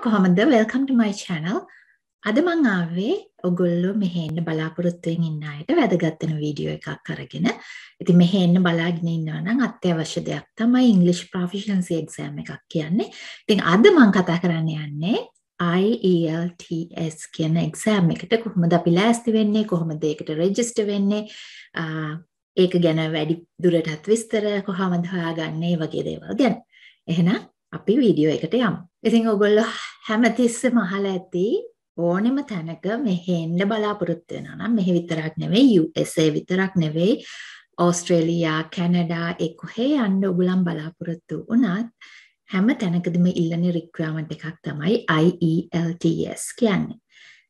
කොහොමද වෙල්කම්ට මයි චැනල් අද මං ආවේ ඔගොල්ලෝ මෙහෙන්න බලාපොරොත්තුවෙන් ඉන්න අයට වැදගත්වෙන වීඩියෝ එකක් අරගෙන ඉති මෙහෙන්න බලාගෙන ඉන්නවනම් අත්‍යවශ්‍ය දෙයක් තමයි ඉංගලිෂ් ප්‍රෆිෂන්සි එක්සෑම් එකක් කියන්නේ ඉතින් අද මං කතා කරන්න යන්නේ IELTS කියන එක්සෑම් එකට කොහොමද අපි ලෑස්ති වෙන්නේ කොහොමද ඒකට රෙජිස්ට වෙන්නේ ඒක ගැන වැඩි දුරටත් විස්තර කොහොමද හොයාගන්නේ වගේ දේවල් ගැන එහෙනම් අපි වීඩියෝ එකට යමු ඉතින් ඔයගොල්ලෝ හැමතිස්සෙම අහලා ඇති ඕනෙම තැනක මෙහෙ එන්න බලාපොරොත්තු වෙනවා නම් මෙහෙ විතරක් නෙවෙයි USA විතරක් නෙවෙයි ඕස්ට්‍රේලියා කැනඩා ඒ කොහේ යන්න ඔයගොල්ලන් බලාපොරොත්තු වුණත් හැම තැනකදීම ඉල්ලන රික්වයර්මන්ට් එකක් තමයි IELTS කියන්නේ.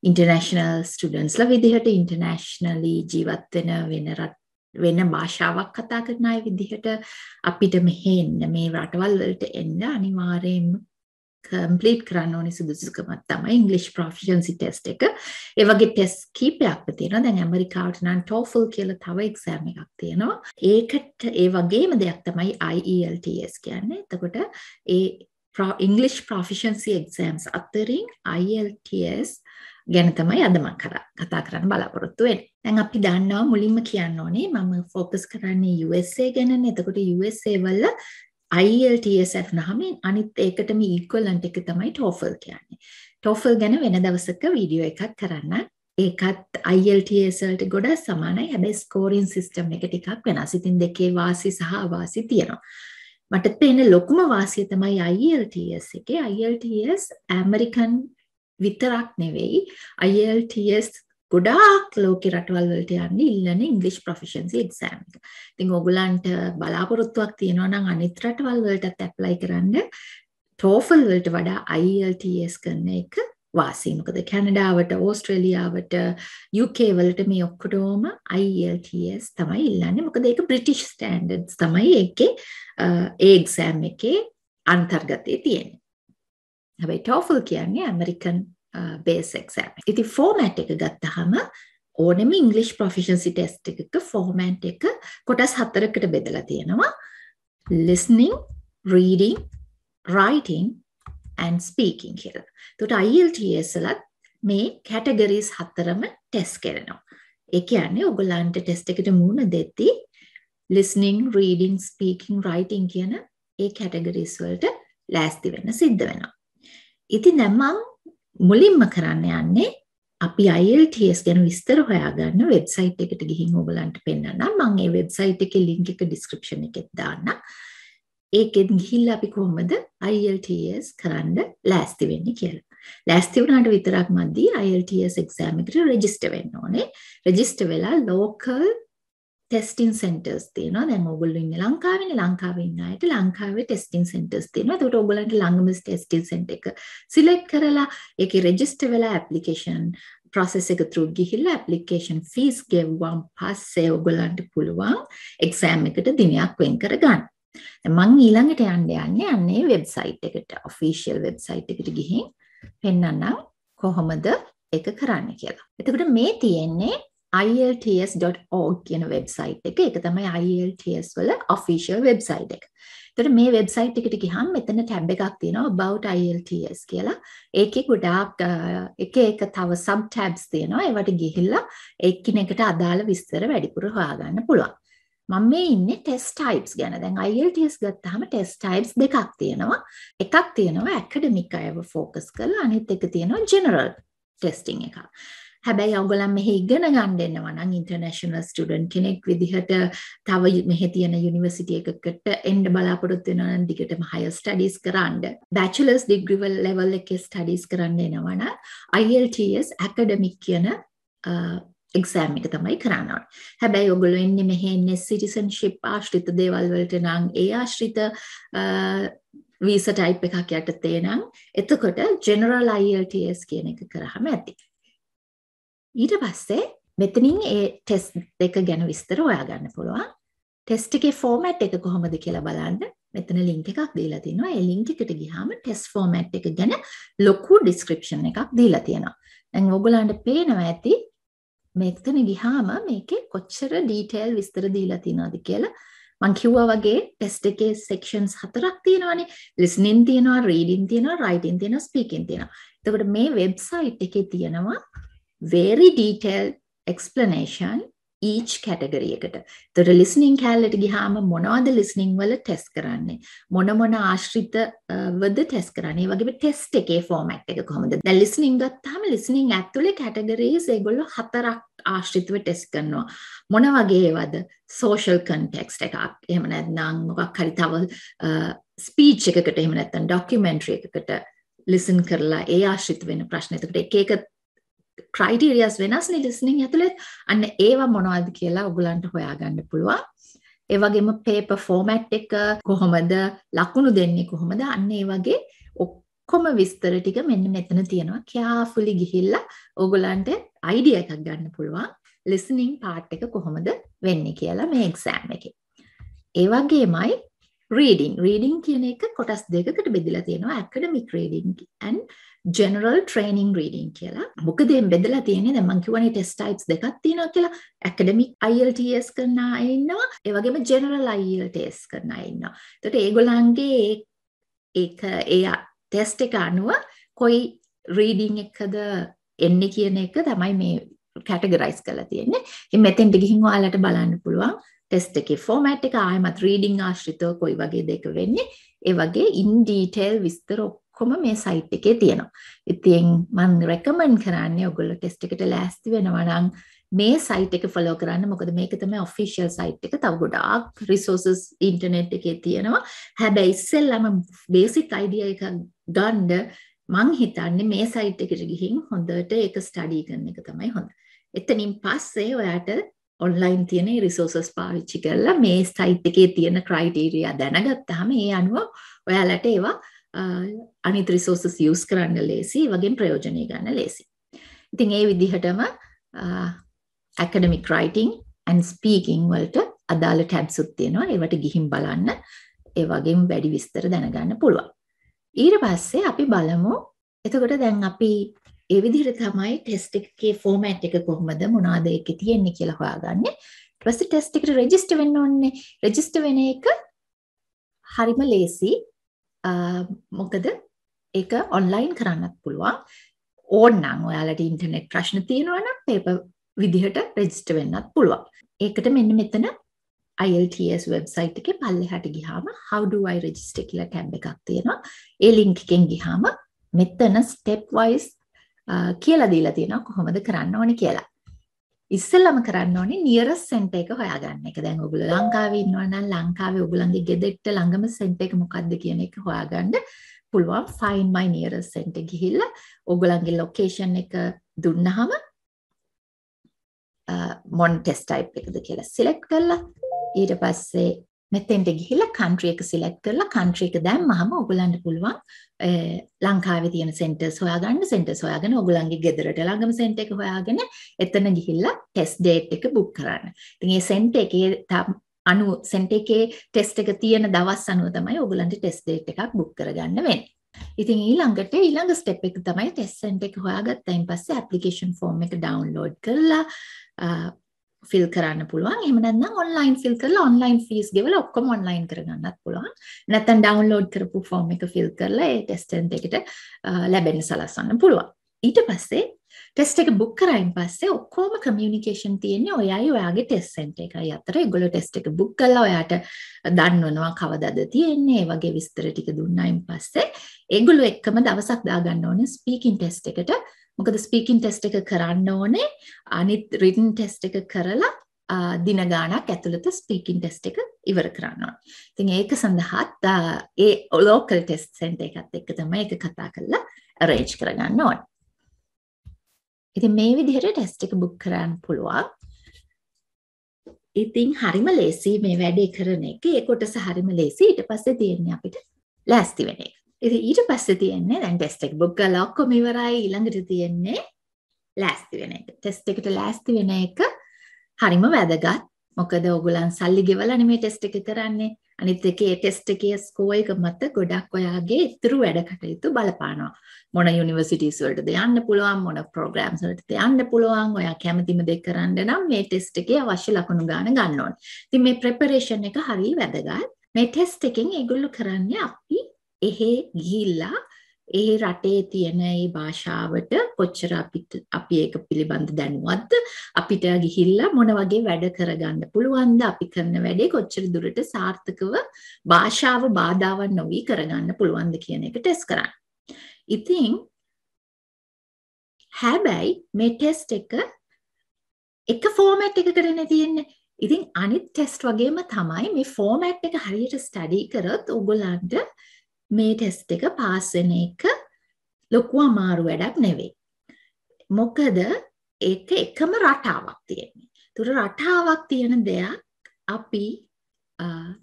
ඉන්ටර්නැෂනල් ස්ටඩන්ස්ලා විදිහට ඉන්ටර්නැෂනලි ජීවත් වෙන වෙන වෙන භාෂාවක් කතා කරන අය විදිහට අපිට මෙහෙ එන්න මේ රටවල් වලට එන්න අනිවාර්යයෙන්ම කම්ප්ලීට් කරන්න ඕනි සුදුසුකමත් තමයි ඉංගලිෂ් ප්‍රොෆිෂන්සි ටෙස්ට් එක. ඒ වගේ ටෙස්ට් කීපයක්ම තියෙනවා. දැන් ඇමරිකාවට නම් TOEFL කියලා තව එක්සෑම් එකක් තියෙනවා. ඒකට ඒ වගේම දෙයක් තමයි IELTS කියන්නේ. එතකොට ඒ ඉංගලිෂ් ප්‍රොෆිෂන්සි එක්සෑම්ස් අතරින් IELTS ගැන තමයි අදම කර කතා කරන්න බලාපොරොත්තු වෙන්නේ. දැන් අපි දන්නවා මුලින්ම කියන්න ඕනේ මම ફોකස් කරන්නේ USA ගැන. එතකොට USA වල IELTS නහමින් අනිත් ඒකටම ඉක්වලන්ට් එක තමයි TOEFL කියන්නේ. TOEFL ගැන වෙන දවසක වීඩියෝ එකක් කරන්න. ඒකත් IELTS වලට ගොඩක් සමානයි. හැබැයි ස්කෝරින් සිස්ටම් එක ටිකක් වෙනස්. ඉතින් දෙකේ වාසි සහ අවාසි තියෙනවා. මට පේන ලොකුම වාසිය තමයි IELTS එකේ. IELTS ඇමරිකන් විතරක් නෙවෙයි IELTS ගොඩාක් ලෝක රටවල් වලට යන්න ඉල්ලන ඉංගලිෂ් ප්‍රොෆිෂන්සි එක්සෑම් එක. ඉතින් ඔයගලන්ට බලාපොරොත්තුවක් තියෙනවා නම් අනිත් රටවල් වලටත් ඇප්ලයි කරන්න. TOEFL වලට වඩා IELTS කරන එක වාසි. මොකද කැනඩාවට, ඕස්ට්‍රේලියාවට, UK වලට මේ ඔක්කොටම IELTS තමයි ඉල්ලන්නේ. මොකද ඒක බ්‍රිටිෂ් ස්ටෑන්ඩඩ්ස් තමයි ඒකේ ඒ එක්සෑම් එකේ අන්තර්ගතයේ තියෙන්නේ. හැබැයි TOEFL කියන්නේ ඇමරිකන් බේස් එක්සෑම්. ඉති ෆෝමැට් එක ගත්තහම ඕනෙම ඉංගලිෂ් ප්‍රොෆිෂන්සි ටෙස්ට් එකක ෆෝමැට් එක කොටස් හතරකට බෙදලා තියෙනවා listening reading writing and speaking කියල තුට අයිල්ටලත් මේ කැටගරීස් හත්තරම ටෙස් කරනවා. එක යන්නේ ඔගොලන්ට ටෙස්ට එකට මුණ දෙත්ති ලිස්නිං රීඩිං ස්පීකින් රයිටිං කියන ඒ කැටගරිස්වල්ට ලෑස්ති වෙන්න සිද්ධ වෙනවා. ඉති නැමං මුලින්ම කරන්න යන්නේ අපි IELTS ගැන විස්තර හොයාගන්න වෙබ්සයිට් එකට ගිහින් ඔයගලන්ට පෙන්වන්න. මම ඒ වෙබ්සයිට් එකේ link එක description එකෙත් දාන්න. ඒකෙන් ගිහිල්ලා අපි කොහොමද IELTS කරන්න ලෑස්ති වෙන්නේ කියලා. ලෑස්ති වුණාට විතරක් මදි IELTS exam එකට register වෙන්න ඕනේ. register වෙලා local ටෙස්ටිං සෙන්ටර්ස් තියෙනවා දැන් ඔගොල්ලෝ ඉන්නේ ලංකාවේනේ ලංකාවේ ඉන්න අයට ලංකාවේ ටෙස්ටිං සෙන්ටර්ස් තියෙනවා එතකොට ඔයගොල්ලන්ට ළඟම ටෙස්ටිං සෙන්ටර් එක සිලෙක්ට් කරලා ඒකේ රෙජිස්ටර් වෙලා ඇප්ලිකේෂන් process එක through ගිහිල්ලා application fees ගෙවුවාන් පස්සේ ඔයගොල්ලන්ට පුළුවන් exam එකට දිනයක් වෙන් කරගන්න. දැන් මම ඊළඟට යන්න යන්නේ අන්නේ website එකට official website එකට ගිහින් පෙන්වන්නම් කොහොමද ඒක කරන්න කියලා. එතකොට මේ තියෙන්නේ ILTS.org කියන වෙබ්සයිට් එක. ඒක තමයි ILTS වල official වෙබ්සයිට් එක. එතකොට මේ වෙබ්සයිට් එකට ගිහම මෙතන ටැබ් එකක් තියෙනවා about ILTS කියලා. ඒකේ ගොඩාක් එක එක තව sub tabs තියෙනවා. ඒවට ගිහිල්ලා එක්කිනෙකට අදාළ විස්තර වැඩිපුර හොයාගන්න පුළුවන්. මම මේ ඉන්නේ test types ගැන. දැන් IELTS ගත්තාම test types දෙකක් තියෙනවා. එකක් තියෙනවා academic අයව focus කරලා අනිත් එක තියෙනවා general testing එකක්. හැබැයි ඔගොලන් මෙහි ඉගෙන ගන්න එනවා නම් ඉන්ටර්නැෂනල් ස්ටුඩන්ට් කෙනෙක් විදිහට තව මෙහි තියෙන යුනිවර්සිටි එකකට එන්න බලාපොරොත්තු වෙනවා නම් දිගටම හයර් ස්ටඩීස් කරන්න. බැචලර්ස් ඩිග්‍රී ලෙවල් එකේ ස්ටඩීස් කරන්න එනවා නම් IELTS academic කියන එක්සෑම් එක තමයි කරන්න. හැබැයි ඔගොල්ලෝ එන්නේ මෙහි එන්නේ සිටිසන්ෂිප් ආශ්‍රිත දේවල් වලට නම් ඒ ආශ්‍රිත වීස ටයිප් එකක් යටතේ නම් එතකොට ජෙනරල් IELTS කියන එක කරාම ඇති. ඊට පස්සේ මෙතනින් ඒ ටෙස් දෙක ගැන විස්තර ඔයාගන්න පුළුවන් ටෙස්ට එකේ ෆෝමැට් එක කොහොමද කියලා බලන්න මෙතන ලිංක එකක් දීලා තියෙනවා ඒ ලිංක එකට ගියාම ටෙස් ෆෝමැට් එක ගැන ලොකු ඩිස්ක්‍රිප්ෂන් එකක් දීලා තියෙනවා දැන් ඔයගොල්ලන්ට පේනවා ඇති මෙතන ගියාම මේකේ කොච්චර ඩීටේල් විස්තර දීලා තියෙනවද කියලා මං කිව්වා වගේ ටෙස්ට් එකේ සෙක්ෂන්ස් හතරක් තියෙනවානේ ලිස්නින් තියෙනවා රීඩින් තියෙනවා රයිටින් තියෙනවා ස්පීකින් තියෙනවා එතකොට මේ වෙබ්සයිට් එකේ තියෙනවා very detailed explanation each category එකට. ඒතර listening කැලලට ගියාම මොනවද listening වල test කරන්නේ? මොන මොන ආශ්‍රිතවද test කරන්නේ? ඒ වගේම test එකේ format එක කොහොමද? දැන් listening ගත්තාම listening ඇතුලේ categories ඒගොල්ලෝ හතරක් ආශ්‍රිතව ටෙස්ට් කරනවා මොන වගේ ඒවද සෝෂල් කන්ටෙක්ස්ට් එකක් එහෙම නැත්නම් මොකක් හරි තව ස්පීච් එකකට එහෙම නැත්නම් ඩොකියුමෙන්ටරි එකකට ලිසන් කරලා ඒ ආශ්‍රිත වෙන ප්‍රශ්න. එතකොට එක එක ක්‍රයිටීරියස් වෙනස්නේ ලිස්නින් ඇතුළෙත් අන්න ඒවා මොනවද කියලා ඔගලන්ට හොයාගන්න පුළුවන්. ඒ වගේම පේපර් ෆෝමැට් එක කොහොමද ලකුණු දෙන්නේ කොහොමද අන්න ඒ වගේ ඔක්කොම විස්තර ටික මෙන්න මෙතන තියෙනවා. කයාෆුලි ගිහිල්ලා ඔගලන්ට අයිඩියා එකක් ගන්න පුළුවන්. ලිස්නින් පාට් එක කොහොමද වෙන්නේ කියලා මේ එක්සෑම් එකේ. ඒ වගේමයි රීඩින් රීඩින් කියන එක කොටස් දෙකකට බෙදලා තියෙනවා academic reading and general training reading කියලා මොකදේ බෙදලා තියෙන්නේ දැන් මං කිව්වනේ ටෙස්ට් ටයිප්ස් දෙකක් තියෙනවා කියලා ඇකඩමික් IELTS කරන අය ඉන්නවා ඒ වගේම ජෙනරල් IELTS කරන අය ඉන්නවා එතකොට ඒගොල්ලන්ගේ ඒක ඒ ටෙස්ට් එක අනුව කොයි රීඩින් එකද එන්නේ කියන එක තමයි මේ කැටගරයිස් කරලා තියෙන්නේ ඉතින් මෙතෙන්ට ගිහින් ඔයාලට බලන්න පුළුවන් ටෙස්ට එකේ ෆෝමට් එක ආයමත් රීඩිං ආශ්‍රිතව කොයි වගේ දෙක වෙන්නේ ඒ වගේ ඉන් ඩීටේල් විස්තර ඔක්කොම මේ සයිට් එකේ තියෙනවා. ඉතින් මම රෙකමන්ඩ් කරන්නේ ඔයගොල්ලෝ ටෙස්ට් එකට ලෑස්ති වෙනවා නම් මේ සයිට් එක ෆලෝ කරන්න මොකද මේක තමයි ඔෆිෂල් සයිට් එක තව ගොඩාක් රිසෝසස් ඉන්ටර්නෙට් එකේ තියෙනවා. හැබැයි ඉස්සෙල්ලාම බේසික් අයිඩියා එකක් ගන්න මං හිතන්නේ මේ සයිට් එකට ගිහින් හොඳට ඒක ස්ටඩි කරන එක තමයි හොඳ. එතනින් පස්සේ ඔයාට ඔන්ලයින් තියෙන රිසෝසස් පාවිච්චි කරලා මේ සයිට් එකේ තියෙන ක්‍රයිටීරියා දැනගත්තාම ඒ අනුව ඔයාලට ඒවා අනිත් රිසෝසස් යස් කරන්න ලේසි වගේ ප්‍රයෝජනය ගන්න ලේසි. ඉතින් ඒ විදිහටම ඇකඩමික් රයිටිං ඇන් ස්පීකින් වලට අදාළ ටැබ්සුත් තියෙනවා ඒවට ගිහින් බලන්න ඒ වගේම වැඩි විස්තර දැනගන්න පුළුවන්. ඊට පස්සේ අපි බලමු එතකොට දැන් අපි ඒ විදිහට තමයි ටෙස්ට් එකේ ෆෝමැට් එක කොහොමද මොනවාද ඒකේ තියෙන්නේ කියලා හොයාගන්නේ. ඊට පස්සේ ටෙස්ට් එකට රෙජිස්ටර් වෙන්න ඕනේ. රෙජිස්ටර් වෙන එක හරිම ලේසි. මොකද ඒක ඔන්ලයින් කරන්නත් පුළුවන් ඕන්නම් ඔයාලට ඉන්ටනෙට් ප්‍රශ්න තියෙනවනම් පේප විදිහට රෙජිස්ට වෙන්නත් පුළුවන් ඒකට මෙන්න මෙතන IELTS වෙබ්සයිට් එක පල්ලෙහාට ගිහාම how do I register කියලා ටැබ් එකක් තියෙනවා ඒ ලින්ක් එකෙන් ගිහාම මෙතන step wise කියලා දීලා තියෙනවා කොහොමද කරන්න ඕනේ කියලා ඉස්සෙල්ලම කරන්න ඕනේ nearest center එක හොයාගන්න එක. දැන් ඔයගොල්ලෝ ලංකාවේ ඉන්නවා නම් ලංකාවේ ඔයගොල්ලන්ගේ ගෙදෙට්ට ළඟම center එක මොකක්ද කියන එක හොයාගන්න පුළුවන් find my nearest center ගිහිල්ලා ඔයගොල්ලන්ගේ location එක දුන්නහම මොන් ටෙස්ට් type එකද කියලා select කරලා ඊට පස්සේ මෙතෙන්ට ගිහිල්ලා කන්ට්‍රි එක සිලෙක්ට් කරලා කන්ට්‍රි එක දැම්මහම ඔයගලන්ට පුළුවන් ලංකාවේ තියෙන සෙන්ටර්ස් හොයාගන්න සෙන්ටර්ස් හොයාගෙන ඔයගලන්ගේ ගෙදරට ළඟම සෙන්ටර් එක හොයාගෙන එතන ගිහිල්ලා ටෙස්ට් ඩේට් එක බුක් කරන්න. ඉතින් මේ සෙන්ටර් එකේ අනුව සෙන්ටර් එකේ ටෙස්ට් එක තියෙන දවස් අනුව තමයි ඔයගලන්ට ටෙස්ට් ඩේට් එකක් බුක් කරගන්න වෙන්නේ. ඉතින් ඊළඟට ඊළඟ ස්ටෙප් එක තමයි ටෙස්ට් සෙන්ටර් එක හොයාගත්තයින් පස්සේ ඇප්ලිකේෂන් ෆෝම් එක ඩවුන්ලෝඩ් කරලා ෆිල් කරන්න පුළුවන් එහෙම නැත්නම් ඔන්ලයින් ෆිල් කරලා ඔන්ලයින් ෆීස් ගෙවලා ඔක්කොම ඔන්ලයින් කරගන්නත් පුළුවන් නැත්නම් ඩවුන්ලෝඩ් කරපු ෆෝම් එක ෆිල් කරලා ඒ ටෙස්ට් එකට ලැබෙන්න සලස්වන්න පුළුවන් ඊට පස්සේ ටෙස්ට් එක බුක් කරයින් පස්සේ ඔක්කොම කමියුනිකේෂන් තියෙන්නේ ඔයයි ඔයාගේ ටෙස්ට් සෙන්ටර් එකයි අතර. ඒගොල්ලෝ ටෙස්ට් එක බුක් කරලා ඔයාට දන්වනවා කවදාද තියෙන්නේ. ඒ වගේ විස්තර ටික දුන්නයින් පස්සේ ඒගොල්ලෝ එක්කම දවසක් දාගන්න ඕනේ ස්පීකින් ටෙස්ට් එකට මොකද ස්පීකින් ටෙස්ට් එක කරන්න ඕනේ අනිත් රිටන් ටෙස්ට් එක කරලා දින ගාණක් ඇතුළත ස්පීකින් ටෙස්ට් එක ඉවර කරන්න ඕන. ඉතින් ඒක සඳහාත් ඒ ලෝකල් ටෙස්ට් සෙන්ටර් එකත් එක්ක තමයි ඒක කතා කරලා arrange කරගන්න ඕන. ඉතින් මේ විදිහට ටෙස්ට් එක බුක් කරන්න පුළුවන්. ඉතින් හරිම ලේසි මේ වැඩේ කරන එක. ඒ කොටස හරිම ලේසි. ඊට පස්සේ තියෙන්නේ අපිට ලෑස්ති වෙන එක. ඉතින් ඊට පස්සේ තියෙන්නේ දැන් ටෙස්ට් එක බුක් කරලා ඔක්කොම ඉවරයි ඊළඟට තියෙන්නේ ලෑස්ති වෙන එක. ටෙස්ට් එකට ලෑස්ති වෙන එක හරිම වැදගත්. මොකද ඕගොල්ලන් සල්ලි ගෙවලා නෙමෙයි ටෙස්ට් එක කරන්නේ. අනිත් එකේ ටෙස්ට් එකේ ස්කෝර් එක මත ගොඩක් ඔයාගේ ඉතුරු වැඩ කටයුතු බලපානවා. මොන යුනිවර්සිටිස් වලටද යන්න පුළුවන්, මොන ප්‍රෝග්‍රෑම්ස් වලටද යන්න පුළුවන්. ඔයා කැමතිම දේ කරන්න නම් මේ ටෙස්ට් එකේ අවශ්‍ය ලකුණු ගන්න ගන්න ඕනේ. ඉතින් මේ ප්‍රෙපරේෂන් එක හරිය වැදගත්. මේ ටෙස්ට් එකෙන් ඒගොල්ලෝ කරන්නේ අපි එහෙ ගිහිල්ලා ඒ රටේ තියෙන ඒ භාෂාවට කොච්චර අපිට අපි ඒක පිළිබඳ දැනුවත්ද අපිට ගිහිල්ලා මොන වගේ වැඩ කරගන්න පුළුවන්ද අපි කරන වැඩේ කොච්චර දුරට සාර්ථකව භාෂාව බාධාවන් නොවී කරගන්න පුළුවන්ද කියන එක ටෙස්ට් කරන්න. ඉතින් හැබැයි මේ ටෙස්ට් එක එක ෆෝමැට් එකකටනේ තියෙන්නේ. ඉතින් අනිත් ටෙස්ට් වගේම තමයි මේ ෆෝමැට් එක හරියට ස්ටඩි කරොත් ඔයගොල්ලන්ට මේ ටෙස්ට් එක පාස් වෙන එක ලොකු අමාරු වැඩක් නෙවෙයි. මොකද ඒක එකම රටාවක් තියෙන්නේ. ඒතර රටාවක් තියෙන දෙයක් අපි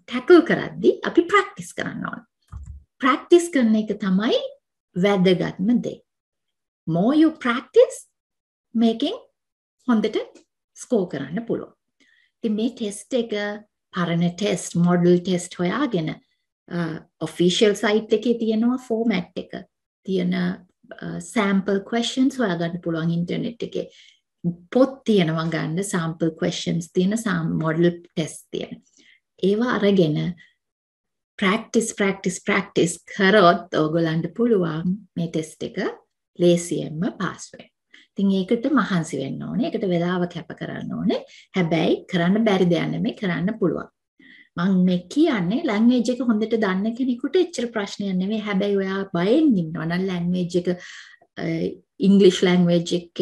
ටැකල් කරද්දී අපි ප්‍රැක්ටිස් කරන්න ඕන. ප්‍රැක්ටිස් කරන එක තමයි වැදගත්ම දේ. more you practice making හොඳට ස්කෝ කරන්න පුළුවන්. ඉතින් මේ ටෙස්ට් එක පරණ ටෙස්ට් මොඩල් ටෙස්ට් හොයාගෙන ඔෆිෂල් සයිට් එකේ තියෙනවා ෆෝමැට් එක තියෙන සෑම්පල් questions හොයාගන්න පුළුවන් ඉන්ටර්නෙට් එකේ පොත් තියෙනවා ගන්න sample questions තියෙන සාම් model test තියෙන. ඒවා අරගෙන practice practice practice කරොත් ඕගොල්ලන්ට පුළුවන් මේ test එක ලේසියෙන්ම pass වෙන්න. ඉතින් ඒකට මහන්සි වෙන්න ඕනේ. ඒකට වෙලාව කැප කරන්න ඕනේ. හැබැයි කරන්න බැරි දෙයක් නෙමෙයි කරන්න පුළුවන්. මම මේ කියන්නේ ලැන්ග්වේජ් එක හොඳට දන්න කෙනෙකුට එච්චර ප්‍රශ්නයක් නෙවෙයි. හැබැයි ඔයා බයෙන් ඉන්නවා නම් ලැන්ග්වේජ් එක ඉංග්‍රීසි ලැන්ග්වේජ් එක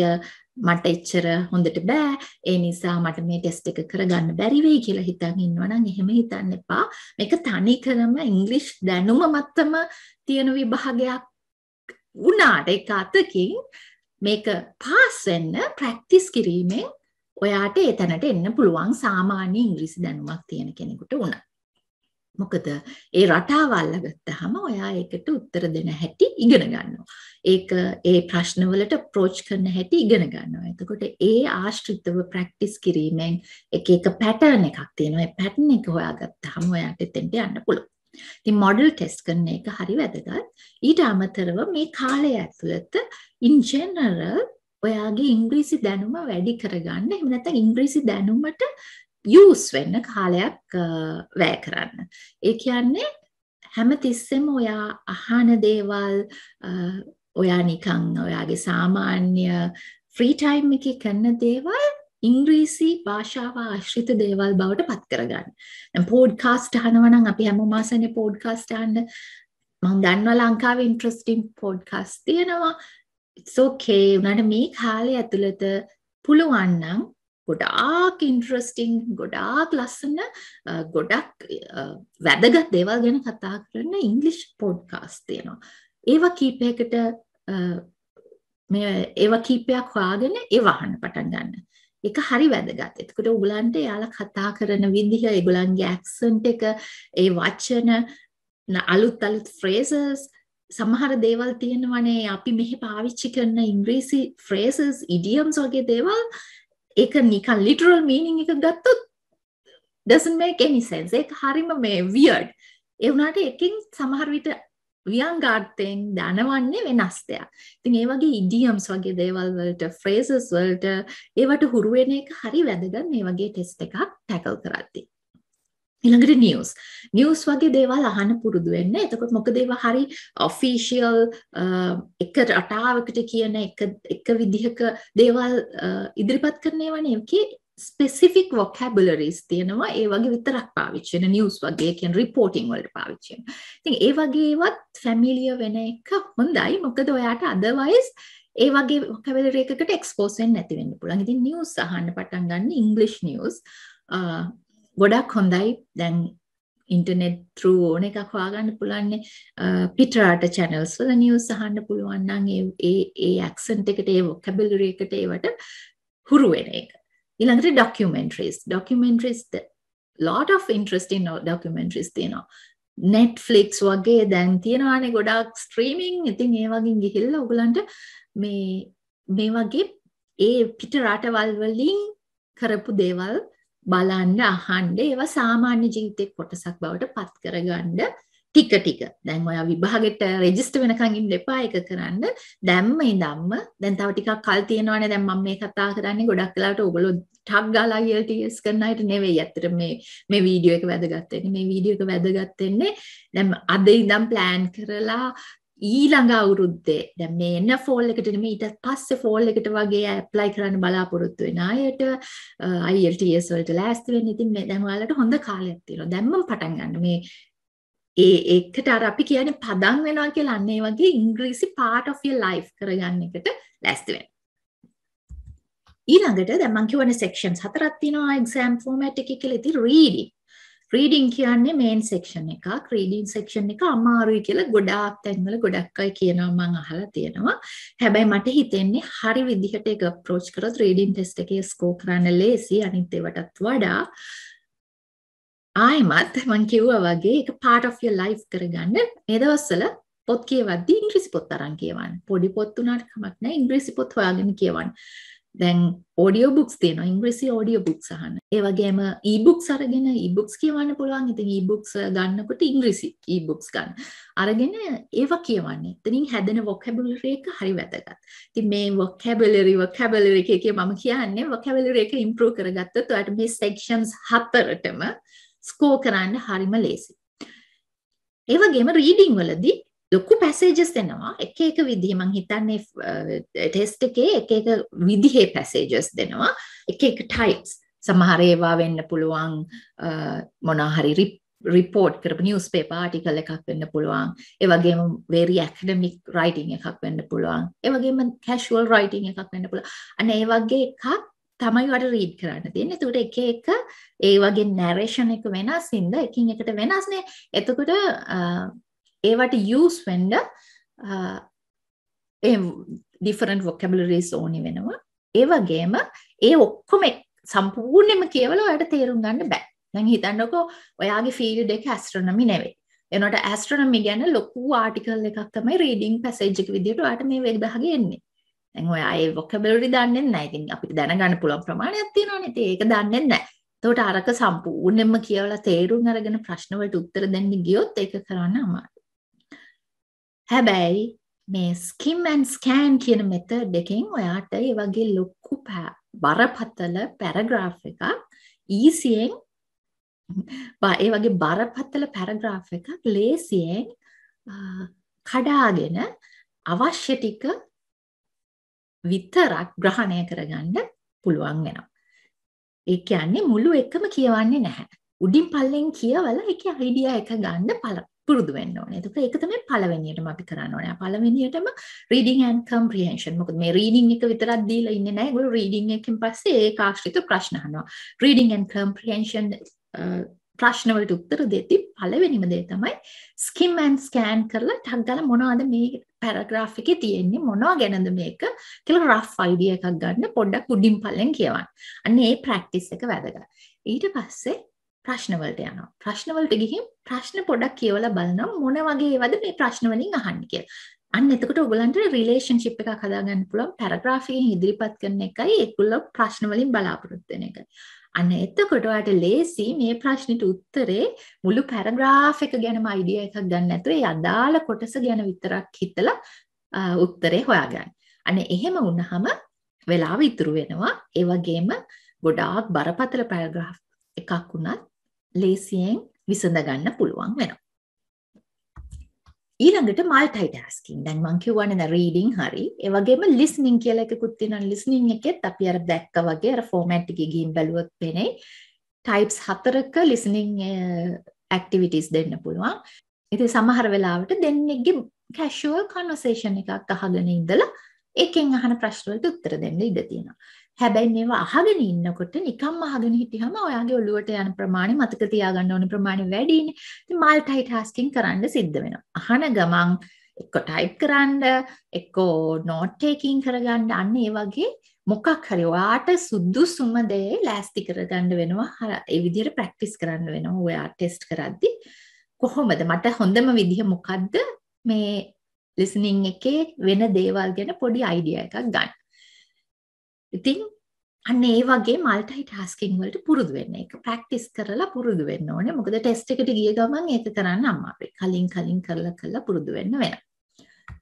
මට එච්චර හොඳට බෑ. ඒ නිසා මට මේ ටෙස්ට් එක කරගන්න බැරි වෙයි කියලා හිතන් ඉන්නවා නම් එහෙම හිතන්න එපා. මේක තනිකරම ඉංග්‍රීසි දැනුම මතම තියෙන විභාගයක් වුණාට ඒක අතකින් මේක පාස් වෙන්න ප්‍රැක්ටිස් කිරීමෙන් ඔයාට ඒ තැනට එන්න පුළුවන් සාමාන්‍ය ඉංග්‍රීසි දැනුමක් තියෙන කෙනෙකුට වුණා. මොකද ඒ රටාව අල්ලගත්තහම ඔයා ඒකට උත්තර දෙන හැටි ඉගෙන ගන්නවා. ඒක ඒ ප්‍රශ්නවලට ප්‍රෝච් කරන හැටි ඉගෙන ගන්නවා. එතකොට ඒ ආශ්‍රිතව ප්‍රැක්ටිස් කිරීමෙන් එක එක පැටර්න් එකක් තියෙනවා. ඒ පැටර්න් එක හොයාගත්තහම ඔයාට එතෙන්ට යන්න පුළුවන්. ඉතින් මොඩල් ටෙස්ට් කරන එක හරි වැදගත්. ඊට අමතරව මේ කාලය ඇතුළත in general ඔයාගේ ඉංග්‍රීසි දැනුම වැඩි කරගන්න එහෙම නැත්නම් ඉංග්‍රීසි දැනුමට යූස් වෙන්න කාලයක් වැය කරන්න. ඒ කියන්නේ හැමතිස්සෙම ඔයා අහන දේවල් ඔයා නිකන් ඔයාගේ සාමාන්‍ය ෆ්‍රී ටයිම් එකේ කරන දේවල් ඉංග්‍රීසි භාෂාව ආශ්‍රිත දේවල් බවට පත් කරගන්න. දැන් පොඩ්කාස්ට් අහනවා නම් අපි හැම මාසෙම පොඩ්කාස්ට් අහන්න මම දන්නවා ලංකාවේ ඉන්ට්‍රස්ටිං පොඩ්කාස්ට් තියෙනවා. it's okay උනාට මේ කාලය ඇතුළත පුළුවන් නම් ගොඩාක් ඉන්ට්‍රස්ටිං ගොඩාක් ලස්සන ගොඩක් වැදගත් දේවල් ගැන කතා කරන ඉංග්ලිෂ් පොඩ්කාස්ට් තියෙනවා. ඒව කීපයකට මේ ඒව කීපයක් හොයාගෙන ඒව අහන්න පටන් ගන්න. එක හරි වැදගත්. එතකොට උගලන්ට යාලා කතා කරන විදිහ, ඒගොල්ලන්ගේ ඇක්සන්ට් එක, ඒ වචන, අලුත් අලුත් ෆ්‍රේසස් සමහර දේවල් තියෙනවනේ අපි මෙහි පාවිච්චි කරන ඉංග්‍රීසි ෆ්‍රේසස් ඉඩියම්ස් වගේ දේවල් ඒක නිකන් ලිටරල් මීනින් එක ගත්තොත් doesn't make any sense ඒක හරිම මේ weird ඒ වුණාට එකකින් සමහර විට ව්‍යංගාර්ථයෙන් දැනවන්නේ වෙනස් දෙයක්. ඉතින් ඒ වගේ ඉඩියම්ස් වගේ දේවල් වලට ෆ්‍රේසස් වලට ඒවට හුරු වෙන එක හරි වැදගත් මේ වගේ ටෙස්ට් එකක් ටැකල් කරද්දී. ඊළඟට නිවස් නිවස් වගේ දේවල් අහන්න පුරුදු වෙන්න. එතකොට මොකද ඒවා හරි ඔෆිෂියල් එක රටාවකට කියන එක එක විදිහක දේවල් ඉදිරිපත් කරන ඒවා නෙවෙයි. ස්පෙසිෆික් වොකැබලරිස් තියෙනවා ඒ වගේ විතරක් පාවිච්චි වෙන නිවුස් වගේ කියන රිපෝටිං වලට පාවිච්චි වෙන. ඉතින් ඒ වගේ ඒවත් ෆැමිලිය වෙන එක හොඳයි. මොකද ඔයාට අදර්වයිස් ඒ වගේ වොකැබලරි එකකට එක්ස්පෝස් වෙන්න නැති වෙන්න පුළුවන්. ඉතින් නිවුස් අහන්න පටන් ගන්න ඉංග්‍රීසි නිවුස් ගොඩක් හොඳයි දැන් ඉන්ටර්නෙට් through ඕන එකක් හොයාගන්න පුළුවන්නේ පිටරට channels වල news අහන්න පුළුවන් නම් ඒ ඒ ඒ accent එකට ඒ vocabulary එකට ඒවට හුරු වෙන එක. ඊළඟට documentaries. documentaries the lot of interesting documentaries තියෙනවා. Netflix වගේ දැන් තියෙනවානේ ගොඩාක් streaming. ඉතින් ඒ වගේ ගිහිල්ලා ඔයගලන්ට මේ මේ වගේ ඒ පිටරටවල් වලින් කරපු දේවල් බලන්න අහන්න ඒවා සාමාන්‍ය ජීවිතේ කොටසක් බවට පත් කරගන්න ටික ටික දැන් ඔයා විභාගෙට රෙජිස්ටර් වෙනකන් ඉන්න එපා ඒක කරන්න දැම්ම ඉඳන්ම දැන් තව ටිකක් කල් තියෙනවානේ දැන් මම මේ කතා කරන්නේ ගොඩක් වෙලාවට ඔයගොල්ලෝ ටග් ගාලා IELTS කරන අයට නෙවෙයි ඇත්තට මේ මේ වීඩියෝ එක වැදගත් වෙන්නේ මේ වීඩියෝ එක වැදගත් වෙන්නේ දැන් අද ඉඳන් plan කරලා ඊළඟ අවුරුද්දේ දැන් මේ එන ෆෝල් එකට නෙමෙයි ඊට පස්සේ ෆෝල් එකට වගේ ඇප්ලයි කරන්න බලාපොරොත්තු වෙන අයට IELTS වලට ලෑස්ති වෙන්න ඉතින් මේ දැන් ඔයාලට හොඳ කාලයක් තියෙනවා දැන් මම පටන් ගන්න මේ ඒ එකට අර අපි කියන්නේ පදම් වෙනවා කියලා අන්න ඒ වගේ ඉංග්‍රීසි part of your life කරගන්න එකට ලෑස්ති වෙන්න ඊළඟට දැන් මම කියවන සෙක්ෂන්ස් හතරක් තියෙනවා එක්සෑම් ෆෝමැට් එකේ කියලා ඉතින් රීඩින් රීඩින් කියන්නේ මේන් සෙක්ෂන් එකක්. රීඩින් සෙක්ෂන් එක අමාරුයි කියලා ගොඩාක් තැන්වල ගොඩක් අය කියනවා මම අහලා තියෙනවා. හැබැයි මට හිතෙන්නේ හරි විදිහට ඒක අප්‍රෝච් කරොත් රීඩින් ටෙස්ට් එකේ ස්කෝර් කරන්න ලේසි අනිත් ඒවටත් වඩා. ආයිමත් මං කිව්වා වගේ ඒක part of your life කරගන්න මේ දවස්වල පොත් කියවද්දී ඉංග්‍රීසි පොත් අරන් කියවන්න. පොඩි පොත් උනාට කමක් නැහැ ඉංග්‍රීසි පොත් හොයාගෙන කියවන්න. දැන් ඕඩියෝ බුක්ස් තියෙන ඉංග්‍රීසි ඕඩියෝ බුක්ස් අහන්න. ඒ වගේම e-books අරගෙන e-books කියවන්න පුළුවන්. ඉතින් e-books ගන්නකොට ඉංග්‍රීසි e-books ගන්න. අරගෙන ඒවා කියවන්නේ. එතනින් හැදෙන vocabulary එක හරි වැදගත්. ඉතින් මේ vocabulary vocabulary එකේ මම කියන්නේ vocabulary එක improve කරගත්තොත් ඔයාලට මේ sections හතරටම score කරන්න හරිම ලේසි. ඒ වගේම reading වලදී ලොකු පැසේජස් දෙනවා එක එක විදිහ මං හිතන්නේ ටෙස්ට් එකේ එක එක විදිහේ පැසේජස් දෙනවා එක එක ටයිප්ස් සමහර ඒවා වෙන්න පුළුවන් මොනවා හරි report කරපු newspaper article එකක් වෙන්න පුළුවන් ඒ වගේම very academic writing එකක් වෙන්න පුළුවන් ඒ වගේම casual writing එකක් වෙන්න පුළුවන් අන්න ඒ වගේ එකක් තමයි වට රීඩ් කරන්න තියෙන්නේ. එතකොට එක එක ඒ වගේ නැරේෂන් එක වෙනස් ඉඳ එකින් එකට වෙනස්නේ. එතකොට ඒවට යස් වෙන්ඩ ඩිෆරන්ට වොකැබලරිස් ඕනි වෙනවා ඒවගේම ඒ ඔක්කොම සම්පූර්ණයම කියවල ඔයට තේරුම් ගන්න බෑ දැන් හිතන්නකෝ ඔයාගේ ෆිල් දෙක ඇස්ට්‍රනමි නෙවේ එනට ඇස්ට්‍රනමි ගැන ලොකු ආටිකල් එකක් තමයි රීඩිං පැසේජ්ක විදිට අට මේ වෙදහගේ එන්නේ ඇ අය වොකබලරි දන්නෙන් නැතින් අපිට දැනගන්න පුළන් ප්‍රමාණයක් තියෙනවාන ඒක දන්නෙන් නෑ තොට අරක සම්පූර්ණෙම කියවලා තේරුම් අරගෙන ප්‍රශ්නවලට උත්තර දෙන්න ගියොත් ඒක කරන්න අමාර හැබැයි මේ ස්කිම් ඇන් ස්කෑන් කියන මෙතඩ් එකෙන් ඔයාට ඒ වගේ ලොකු බරපතල පැරග්‍රාෆ් එකක් ඊසියෙන් ඒ වගේ බරපතල පැරග්‍රාෆ් එකක් ලේසියෙන් කඩාගෙන අවශ්‍ය ටික විතරක් ග්‍රහණය කරගන්න පුළුවන් වෙනවා. ඒ කියන්නේ මුළු එකම කියවන්නේ නැහැ. උඩින් පල්ලෙන් කියවලා ඒකේ අයිඩියා එක ගන්න පුරුදු වෙන්න ඕනේ. එතකොට ඒක තමයි පළවෙනියටම අපි කරන්න ඕනේ. පළවෙනියටම reading and comprehension. මොකද මේ reading එක විතරක් දීලා ඉන්නේ නැහැ. ඒගොල්ලෝ reading එකෙන් පස්සේ ඒක ආශ්‍රිත ප්‍රශ්න අහනවා. reading and comprehension ප්‍රශ්න වලට උත්තර දෙති පළවෙනිම දේ තමයි skim and scan කරලා ටක් ගාලා මොනවද මේ පැරග්‍රාෆ් එකේ තියෙන්නේ මොනවා ගැනද මේක කියලා rough idea එකක් ගන්න පොඩ්ඩක් උඩින් පල්ලෙන් කියවන්න. අන්න ඒ practice එක වැදගත්. ඊට පස්සේ ප්‍රශ්න වලට යනවා. ප්‍රශ්න වලට ගිහින් ප්‍රශ්න පොඩක් කියවලා බලනවා මොන වගේ ඒවද මේ ප්‍රශ්න වලින් අහන්නේ කියලා. අන්න එතකොට ඔයගලන්ට රිලේෂන්ෂිප් එකක් හදාගන්න පුළුවන් පැරග්‍රාෆ් එකෙන් ඉදිරිපත් කරන එකයි ඒගොල්ලෝ ප්‍රශ්න වලින් බලාපොරොත්තු වෙන එක. අන්න එතකොට ඔයාට ලේසි මේ ප්‍රශ්නෙට උත්තරේ මුළු පැරග්‍රාෆ් එක ගැනම අයිඩියා එකක් ගන්න නැතුව ඒ අදාළ කොටස ගැන විතරක් හිතලා උත්තරේ හොයාගන්න. අන්න එහෙම වුණාම වෙලාව ඉතුරු වෙනවා. ඒ වගේම ගොඩාක් බරපතල පැරග්‍රාෆ් එකක් වුණත් ලේසියෙන් විසඳ ගන්න පුළුවන් වෙනවා. ඊළඟට මල්ටයි ටාස්කින් දැන් මං කියවන්නේ රීඩින් හරි ඒ වගේම ලිස්නින් කියලා එකකුත් තියෙනවා ලිස්නින් එකෙත් අපි අර දැක්ක වගේ අර ෆෝමැට් එකේ ගිහින් බැලුවොත් වෙන්නේ ටයිප්ස් හතරක ලිස්නින් ඇක්ටිවිටීස් දෙන්න පුළුවන් ඉතින් සමහර වෙලාවට දෙන්නෙක්ගේ කැෂුවල් කන්වර්සේෂන් එකක් අහගෙන ඉඳලා ඒකෙන් අහන ප්‍රශ්න වලට උත්තර දෙන්න ඉඩ තියෙනවා හැබැයි මේවා අහගෙන ඉන්නකොට නිකම්ම අහගෙන හිටියම ඔයාගේ ඔළුවට යන ප්‍රමාණය මතක තියාගන්න ඕන ප්‍රමාණය වැඩිනේ. ඉතින් মালටි ටාස්කින් කරන්න සිද්ධ වෙනවා. අහන ගමන් එක්ක ටයිප් කරන්න, එක්ක නෝට් ටේකින් කරගන්න අන්න ඒ වගේ මොකක් හරි ඔයාට සුදුසුම දේ ලෑස්ති කරගන්න වෙනවා. ඒ විදිහට ප්‍රැක්ටිස් කරන්න වෙනවා. ඔයා ටෙස්ට් කරද්දි කොහොමද මට හොඳම විදිහ මොකද්ද මේ ලිසනින් එකේ වෙන දේවල් ගැන පොඩි අයිඩියා එකක් ගන්න. ඉතින් අන්න ඒ වගේ මල්ටයි ටාස්කින් වලට පුරුදු වෙන්න. ඒක ප්‍රැක්ටිස් කරලා පුරුදු වෙන්න ඕනේ. මොකද ටෙස්ට් එකට ගිය ගමන් ඒක කරන්න අමාරුයි. කලින් කලින් කරලා කරලා පුරුදු වෙන්න වෙනවා.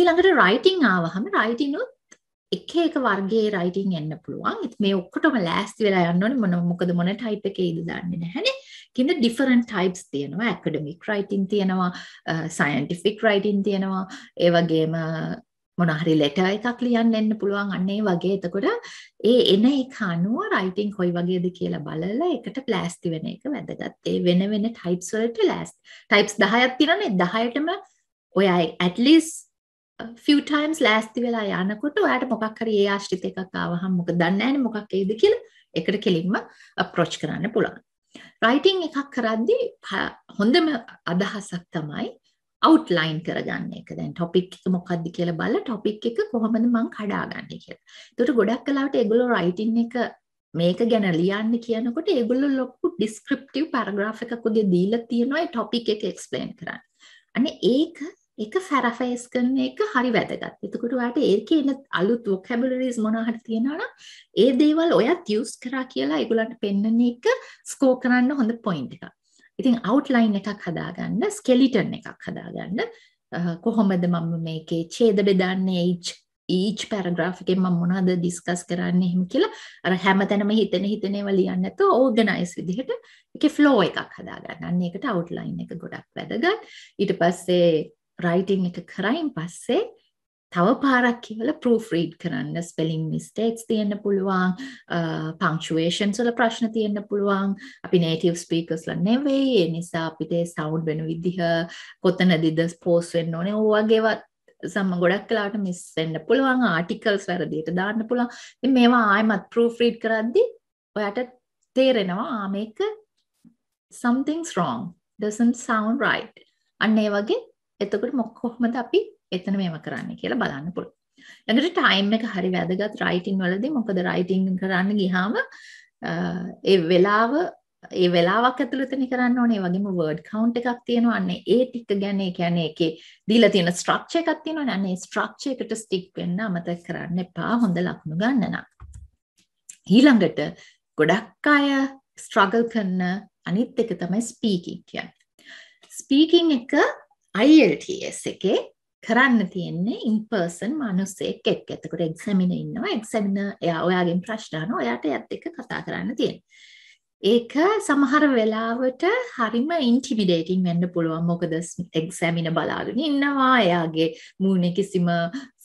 ඊළඟට රයිටින් ආවහම රයිටින් උත් එක එක වර්ගයේ රයිටින් එන්න පුළුවන්. ඉතින් මේ ඔක්කොටම ලෑස්ති වෙලා යන්න ඕනේ. මොන මොකද මොන ටයිප් එකේ ඉද දන්නේ නැහැනේ. කියන ඩිෆරන් ටයිප්ස් තියෙනවා ඇකඩමික් රයිටින් තියෙනවා සයින්ටිෆික් රයිටින් තියෙනවා ඒවගේම මොන හරි ලෙටර් එකක් ලියන්න එන්න පුළුවන් අන්න ඒ වගේ එතකොට ඒ එන එක අනුව රයිටින් කොයි වගේද කියලා බලලා ඒකට ප්ලාස්ටි වෙන එක වැදගත්. ඒ වෙන වෙන ටයිප්ස් වලට ප්ලාස්ට් ටයිප්ස් 10ක් තියෙනනේ 10ටම ඔය at least few times ලෑස්ති වෙලා යනකොට ඔයාට මොකක් හරි ඒ ආශ්‍රිත එකක් ආවහම මොකද දන්නේ නැහැනේ මොකක් එයිද කියලා ඒකට කෙලින්ම approach කරන්න පුළුවන්. රයිටින් එකක් කරද්දී හොඳම අදහසක් තමයි අවුට්ලයින් කරගන්න එක දැන් ටොපික් එක මොකක්ද කියලා බලලා ටොපික් එක කොහොමද මං කඩාගන්නේ කියලා. එතකොට ගොඩක් කලාවට ඒගොල්ලෝ රයිටින් එක මේක ගැන ලියන්න කියනකොට ඒගොල්ලෝ ලොකු ඩිස්ක්‍රිප්ටිව් පැරග්‍රාෆ් එකක් උදේ දීලා තියෙනවා ඒ ටොපික් එක එක්ස්ප්ලেইন කරන්න. අනේ ඒක ඒක පැරෆ්‍රේස් කරන එක හරි වැදගත්. එතකොට ඔයාට ඒකේ එන අලුත් vocabularies මොනවා හරි තියෙනවා නම් ඒ දේවල් ඔයත් use කරා කියලා ඒගොල්ලන්ට පෙන්නන එක ස්කෝර් කරන්න හොඳ point එකක්. ඉතින් අවුට්ලයින් එකක් හදාගන්න ස්කෙලිටන් එකක් හදාගන්න කොහොමද මම මේකේ ඡේද බෙදන්නේ each paragraph එකෙන් මම මොනවද discuss කරන්නේ එහෙම කියලා අර හැමතැනම හිතෙන හිතෙන ඒවා ලියන්න නැතුව organize විදිහට ඒකේ flow එකක් හදාගන්න. අන්න ඒකට outline එක ගොඩක් වැදගත්. ඊට පස්සේ writing එක කරයින් පස්සේ තව පාරක් කියවල ප්‍රූෆ් රීඩ් කරන්න ස්පෙලිං මිස්ටේක්ස් තියෙන්න පුළුවන් පංක්ෂුවේෂන්ස් uh, වල ප්‍රශ්න තියෙන්න පුළුවන් අපි නේටිව් ස්පීකර්ස්ලා නෙවෙයි ඒ නිසා අපිට සවුන්ඩ් වෙන විදිහ කොතනදද පෝස් වෙන්න ඕනේ ඕවාගේවත් සම්ම ගොඩක් කලාට මිස් වෙන්න පුළුවන් ආටිකල්ස් වැරදියට දාන්න පුළුවන් ඉතින් මේවා ආයෙමත් ප්‍රූෆ් රීඩ් කරද්දි ඔයාට තේරෙනවා මේක something's wrong doesn't sound right අන්න ඒ වගේ එතකොට කොහොමද අපි එතන මේව කරන්න කියලා බලන්න පුළුවන්. ළඟට ටයිම් එක හරි වැදගත් රයිටින් වලදී මොකද රයිටින් කරන්න ගියාම ඒ වෙලාව ඒ වෙලාවක් ඇතුළතනි කරන්න ඕනේ වගේම වර්ඩ් කවුන්ට් එකක් තියෙනවාන්නේ ඒ ටික ගැන ඒ කියන්නේ ඒකේ දීලා තියෙන ස්ට්‍රක්චර් එකක් තියෙනවානේ අනේ ස්ට්‍රක්චර් එකට ස්ටික් වෙන්න අමතක කරන්න එපා හොඳ ලකුණු ගන්න නම් ඊළඟට ගොඩක් අය ස්ට්‍රගල් කරන අනිත් එක තමයි ස්පීකින් කියන්නේ ස්පීකින් එක IELTS එකේ කරන්න තියෙන්නේ in person මිනිස්සෙක් එක්ක. එතකොට එක්සැමිනර් ඉන්නවා. එක්සැමිනර් එයා ඔයාගෙන් ප්‍රශ්න අහනවා. ඔයාට එයත් එක්ක කතා කරන්න තියෙනවා. ඒක සමහර වෙලාවට හරිම ඉන්ටිමිඩේටින් වෙන්න පුළුවන් මොකද එක්සැමින බලාගෙන ඉන්නවා එයාගේ මූණේ කිසිම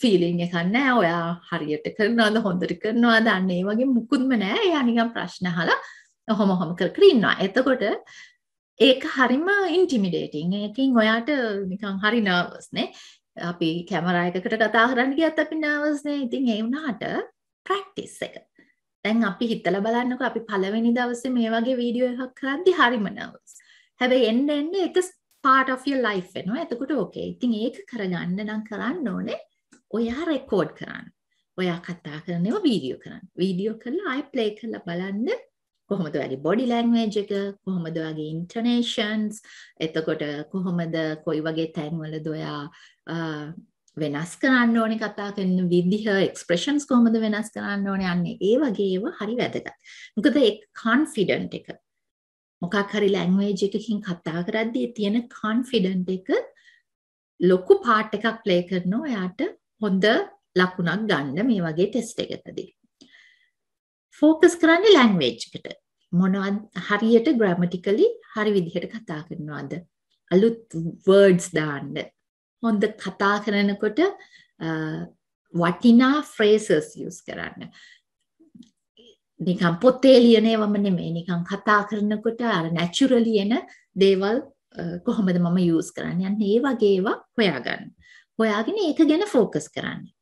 ෆීලිං එකක් නැහැ ඔයා හරියට කරනවද හොඳට කරනවද අන්න ඒ වගේ මුකුත්ම නැහැ එයා නිකන් ප්‍රශ්න අහලා ඔහොම ඔහොම කර කර ඉන්නවා එතකොට ඒක හරිම ඉන්ටිමිඩේටින් ඒකෙන් ඔයාට නිකන් හරි නර්වස් නේ අපි කැමරා එකකට කතා කරන්න ගියත් අපි නර්වස් නේ. ඉතින් ඒ වුණාට ප්‍රැක්ටිස් එක. දැන් අපි හිතලා බලන්නකෝ අපි පළවෙනි දවසේ මේ වගේ වීඩියෝ එකක් කරද්දි හරිම නර්වස්. හැබැයි එන්න එන්න ඒක part of your life වෙනවා. එතකොට ඕකේ. ඉතින් ඒක කරගන්න නම් කරන්න ඕනේ ඔයා රෙකෝඩ් කරන්න. ඔයා කතා කරනව වීඩියෝ කරන්න. වීඩියෝ කරලා ආයෙ ප්ලේ කරලා බලන්න කොහොමද ඔයාගේ බොඩි ලැන්ග්වේජ් එක කොහොමද ඔයාගේ ඉන්ටර්නේෂන්ස් එතකොට කොහොමද කොයි වගේ තැන්වලද ඔයා වෙනස් කරන්න ඕනේ කතා කරන විදිහ එක්ස්ප්‍රෙෂන්ස් කොහොමද වෙනස් කරන්න ඕනේ යන්නේ ඒ වගේ ඒවා හරි වැදගත්. මොකද ඒ කොන්ෆිඩන්ට් එක මොකක් හරි ලැන්ග්වේජ් එකකින් කතා කරද්දී තියෙන කොන්ෆිඩන්ට් එක ලොකු පාට් එකක් ප්ලේ කරනවා එයාට හොඳ ලකුණක් ගන්න මේ වගේ ටෙස්ට් එකකදී. ફોકස් කරන්නේ ලැන්ග්වේජ් එකට. මොනවද හරියට ග්‍රැමටිකලි හරි විදිහට කතා කරනවද? අලුත් වර්ඩ්ස් දාන්න. හොඳ කතා කරනකොට වටිනා ෆ්‍රේසස් යූස් කරන්න. නිකන් පොතේ ලියන ඒවම නෙමෙයි නිකන් කතා කරනකොට අර නැචරලි එන දේවල් කොහොමද මම යූස් කරන්න යන්න ඒ වගේ ඒවා හොයාගන්න. හොයාගෙන ඒක ගැන ફોકસ කරන්න.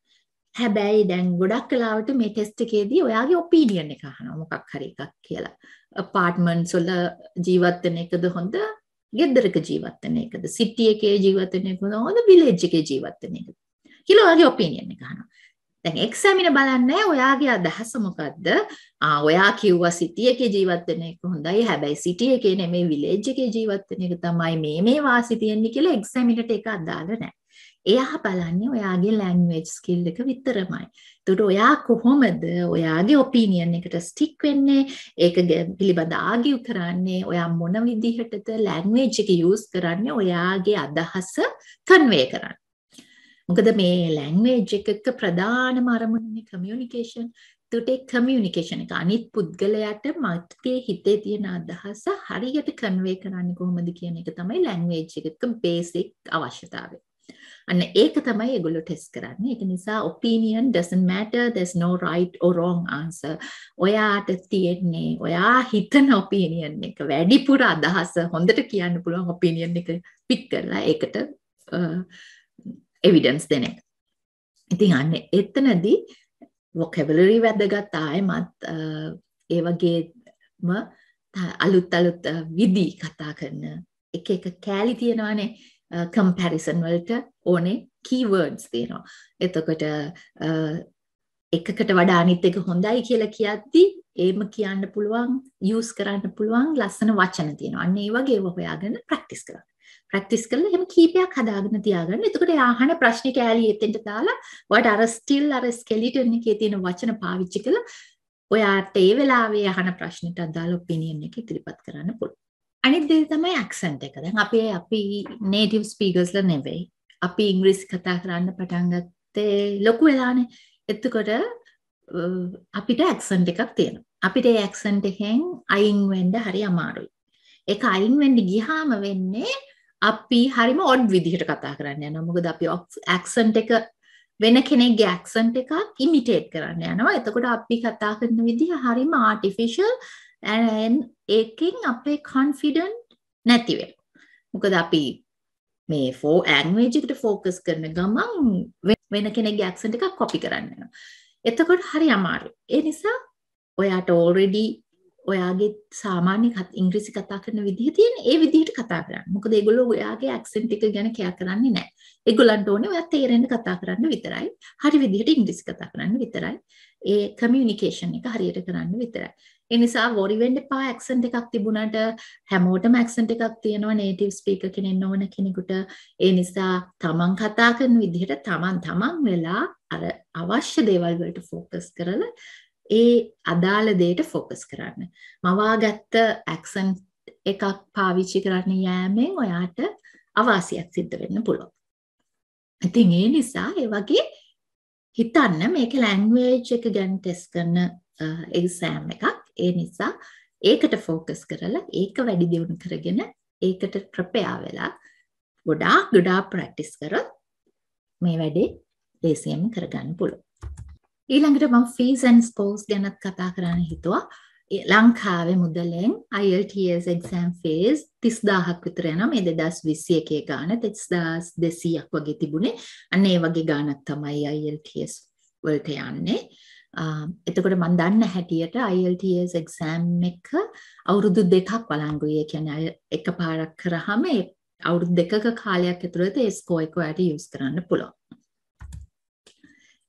හැබැයි දැන් ගොඩක් කලාවට මේ ටෙස්ට් එකේදී ඔයාගේ ඔපිනියන් එක අහනවා මොකක් හරි එකක් කියලා. අපාර්ට්මන්ට්ස් වල ජීවත් වෙන එකද හොඳ? ගෙදරක ජීවත් වෙන එකද? සිටි එකේ ජීවත් වෙන එකද හොඳ? විලේජ් එකේ ජීවත් වෙන එකද? කියලා ඔයාගේ ඔපිනියන් එක අහනවා. දැන් එක්සැමින බලන්නේ ඔයාගේ අදහස මොකද්ද? ආ ඔයා කිව්වා සිටි එකේ ජීවත් වෙන එක හොඳයි. හැබැයි සිටි එකේ නෙමෙයි විලේජ් එකේ ජීවත් වෙන එක තමයි මේ මේ වාසි තියෙන්නේ කියලා එක්සැමිනට ඒක අදාළ නැහැ. එයා බලන්නේ ඔයාගේ ලැන්ග්වේජ් ස්කිල් එක විතරමයි. එතකොට ඔයා කොහොමද ඔයාගේ ඔපිනියන් එකට ස්ටික් වෙන්නේ? ඒක පිළිබඳ ආගිව් කරන්නේ ඔයා මොන විදිහටද ලැන්ග්වේජ් එක යූස් කරන්නේ ඔයාගේ අදහස කන්වේ කරන්න. මොකද මේ ලැන්ග්වේජ් එකක ප්‍රධානම අරමුණනේ කමියුනිකේෂන්. එතකොට කමියුනිකේෂන් එක අනිත් පුද්ගලයාට මගේ හිතේ තියෙන අදහස හරියට කන්වේ කරන්නේ කොහොමද කියන එක තමයි ලැන්ග්වේජ් එකක බේසික් අවශ්‍යතාවය. අන්න ඒක තමයි ඒගොල්ලෝ ටෙස්ට් කරන්නේ. ඒක නිසා opinion doesn't matter there's no right or wrong answer. ඔයාට තියෙන්නේ ඔයා හිතන opinion එක වැඩිපුර අදහස හොඳට කියන්න පුළුවන් opinion එක pick කරලා ඒකට uh, evidence දෙන එක. ඉතින් අන්න එතනදී vocabulary වැදගත් ආයමත් uh, ඒ වගේම අලුත් අලුත් uh, විදි කතා කරන එක එක කෑලි තියෙනවානේ කම්පැරිසන් වලට ඕනේ කීවර්ඩ්ස් තියෙනවා. එතකොට එකකට වඩා අනිත් එක හොඳයි කියලා කියද්දි ඒම කියන්න පුළුවන් යස් කරන්න පුළුවන් ලස්සන වචන තියෙන අන්න ඒ වගේ හොයාගෙන ප්‍රක්ටිස් කර ප්‍රක්ටිස් කල එම කීපයක් හදාගෙන තියාගන්න එතකට යාහන ප්‍රශ්නි කෑලි එතෙන්ට දාලා වට අරස්ටිල් අර ස්කෙලිටන්න එකේ තියෙන වචන පාවිච්චි කළ ඔයාට ඒ වෙලාවේ යහන ප්‍රශ්නට අදාල ඔපිනියම් එක ඉතිරිපත් කරන්න පුළුව අනිත් දේ තමයි ඇක්සන්ට් එක. දැන් අපේ අපි නේටිව් ස්පීකර්ස්ලා නෙවෙයි. අපි ඉංග්‍රීසි කතා කරන්න පටන් ගත්තේ ලොකු වෙලානේ. එතකොට අපිට ඇක්සන්ට් එකක් තියෙනවා. අපිට ඒ ඇක්සන්ට් එකෙන් අයින් වෙන්න හරි අමාරුයි. ඒක අයින් වෙන්න ගියාම වෙන්නේ අපි හරිම ඔඩ් විදිහට කතා කරන්න යනවා. මොකද අපි ඇක්සන්ට් එක වෙන කෙනෙක්ගේ ඇක්සන්ට් එකක් ඉමිටේට් කරන්න යනවා. එතකොට අපි කතා කරන විදිහ හරිම ආටිෆිෂල් ඒකෙන් අපේ කොන්ෆිඩන්ට් නැති මොකද අපි මේ ෆෝ ඇන්වේජ් එකට ફોකස් කරන ගමන් වෙන කෙනෙක්ගේ ඇක්සන්ට් එකක් කොපි කරන්න යනවා. එතකොට හරි අමාරුයි. ඒ නිසා ඔයාට ඕල්රෙඩි ඔයාගේ සාමාන්‍ය ඉංග්‍රීසි කතා කරන විදිහ තියෙන ඒ විදිහට කතා කරන්න. මොකද ඒගොල්ලෝ ඔයාගේ ඇක්සන්ට් එක ගැන කෑ කරන්නේ නැහැ. ඒගොල්ලන්ට ඕනේ ඔයා තේරෙන්න කතා කරන්න විතරයි. හරි විදිහට ඉංග්‍රීසි කතා කරන්න විතරයි. ඒ කමියුනිකේෂන් එක හරියට කරන්න විතරයි. ඒ නිසා worry වෙන්න එපා accent එකක් තිබුණාට හැමෝටම accent එකක් තියෙනවා native speaker කෙනෙක් නොවන කෙනෙකුට. ඒ නිසා තමන් කතා කරන විදිහට තමන් තමන් වෙලා අර අවශ්‍ය දේවල් වලට focus කරලා ඒ අදාළ දෙයට focus කරන්න. මවාගත්ත accent එකක් පාවිච්චි කරන්න යෑමෙන් ඔයාට අවාසියක් සිද්ධ වෙන්න පුළුවන්. ඉතින් ඒ නිසා ඒ වගේ හිතන්න මේක ලැන්ග්වේජ් එක ගැන ටෙස්ට් කරන එක්සෑම් එකක්. ඒ නිසා ඒකට ફોકස් කරලා ඒක වැඩි දියුණු කරගෙන ඒකට ප්‍රපයා වෙලා ගොඩාක් ගොඩාක් ප්‍රැක්ටිස් කරොත් මේ වැඩේ ලේසියෙන් කරගන්න පුළුවන්. ඊළඟට මම ෆීස් ඇන්ඩ් ස්කෝස් ගැනත් කතා කරන්න හිතුවා. ලංකාවේ මුදලෙන් IELTS exam fees 30000ක් විතර යනවා මේ 2021 ගාන 30200ක් වගේ තිබුණේ අන්න ඒ වගේ ගාණක් තමයි IELTS වලට යන්නේ එතකොට මන් දන්න හැටියට IELTS එක්සෑම් එක අවුරුදු දෙකක් වලංගුයි. ඒ කියන්නේ එක පාරක් කරාම අවුරුදු දෙකක කාලයක් ඇතුළත ඒ ස්කෝර් එක ඔයාලට යූස් කරන්න පුළුවන්.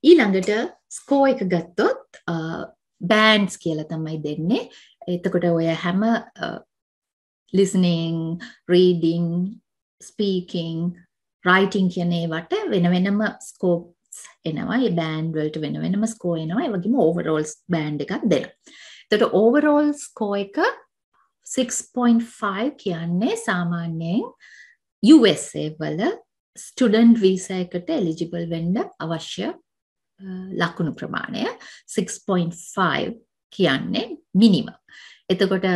ඊළඟට ස්කෝර් එක ගත්තොත් බෑන්ඩ්ස් කියලා තමයි දෙන්නේ. එතකොට ඔය හැම listening, reading, speaking, writing කියන ඒවට වෙන වෙනම ස්කෝප් එනවා ඒ බෑන්ඩ් වලට වෙන වෙනම ස්කෝ එනවා ඒ වගේම ඕවරෝල්ස් බෑන්ඩ් එකක් දෙනවා. එතකොට ඕවරෝල් ස්කෝ එක 6.5 කියන්නේ සාමාන්‍යයෙන් USA වල ස්ටඩන්් වීසයකට එලිජිබල් වෙන්ඩ අවශ්‍ය ලකුණු ප්‍රමාණය 6.5 කියන්නේ මිනිම. එතකොට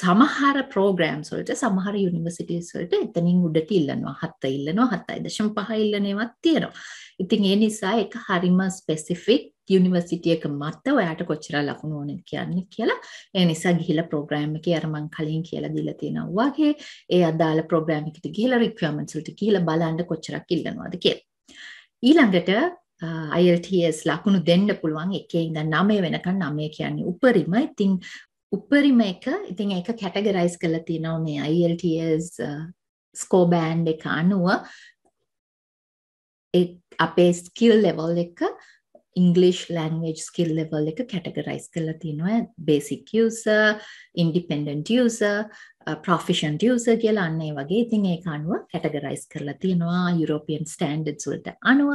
සමහර ප්‍රෝග්‍රෑම්ස් වලට සමහර යුනිවර්සිටිස් වලට එතනින් උඩට ඉල්ලනවා 7 ඉල්ලනවා 7.5 ඉල්ලනේවත් තියෙනවා. ඉතින් ඒ නිසා ඒක හරිම ස්පෙસિෆික් යුනිවර්සිටි එක මත ඔයාට කොච්චර ලකුණු ඕනද කියන්නේ කියලා. ඒ නිසා ගිහිල්ලා ප්‍රෝග්‍රෑම් එකේ අර මං කලින් කියලා දීලා තියෙනවා වගේ ඒ අදාළ ප්‍රෝග්‍රෑම් එකට ගිහිල්ලා රික්වයර්මන්ට්ස් වලට ගිහිල්ලා බලන්න කොච්චරක් ඉල්ලනවද කියලා. ඊළඟට IELTS ලකුණු දෙන්න පුළුවන් එකේ ඉඳන් 9 වෙනකන් 9 කියන්නේ උපරිම. ඉතින් උපරිම එක ඉතින් ඒක කැටගරයිස් කරලා තියෙනවා මේ IELTS ස්කෝ බෑන්ඩ් එක අනුව ඒ අපේ ස්කිල් ලෙවල් එක ඉංගලිෂ් ලැන්ග්වේජ් ස්කිල් ලෙවල් එක කැටගරයිස් කරලා තියෙනවා basic user independent user proficient user කියලා අන්නේ වගේ ඉතින් ඒ අනුව කැටගරයිස් කරලා තියෙනවා යුරෝපියන් ස්ටන්ඩඩ් සුල්ට අනුව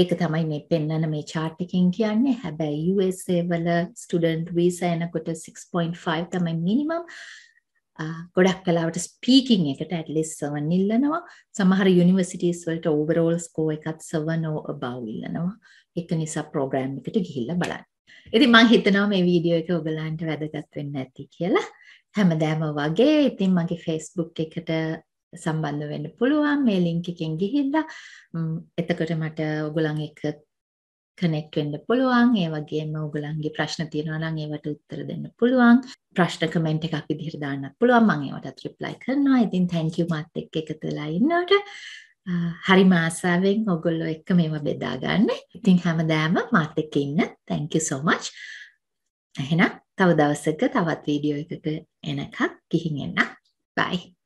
ඒක තමයි මේ පෙන්න්නන මේ චාර්ටිකින් කියන්නේ හැබැයි USAවල ස්ටඩන්ට් වීසයනකොට 6.5 තමයි මිනිමම් ගොඩක් කලාවට ස්පීකින් එකට ඇටලිස් සවන් ඉල්ලනවා සමහර යුනිවර්සිටස් වලට ඕවරෝල් ස්කෝ එකත් සවනෝ බව ඉල්ලනවා එක නිසා ප්‍රෝග්‍රෑම් එකට ගිහිල්ල බලන්න ඉති මං හිතනවා මේ වීඩියෝ එක ඔබලන්ට වැදගත් වෙන්න ඇති කියලා හැමදාම වගේ ඉතින් මගේ ෆේස්බුක් එකට සම්බන්ධ වෙන්න පුළුවන් මේ ලින්ක් එකෙන් ගිහිල්ලා එතකොට මට ඔයගොල්ලන් එක්ක කනෙක්ට් වෙන්න පුළුවන් ඒ වගේම ඔයගොල්ලන්ගේ ප්‍රශ්න තියෙනවා නම් ඒවට උත්තර දෙන්න පුළුවන් ප්‍රශ්න කමෙන්ට් එකක් විදිහට දාන්නත් පුළුවන් මම ඒවටත් රිප්ලයි කරනවා ඉතින් thank you මාත් එක්ක එකතු වෙලා ඉන්නවට හරිම ආසාවෙන් ඔයගොල්ලෝ එක්ක මේවා බෙදා ගන්න ඉතින් හැමදාම මාත් එක්ක ඉන්න thank you so much එහෙනම් තව දවසක තවත් වීඩියෝ එකක එනකක් ගිහින් එන්න. බයි.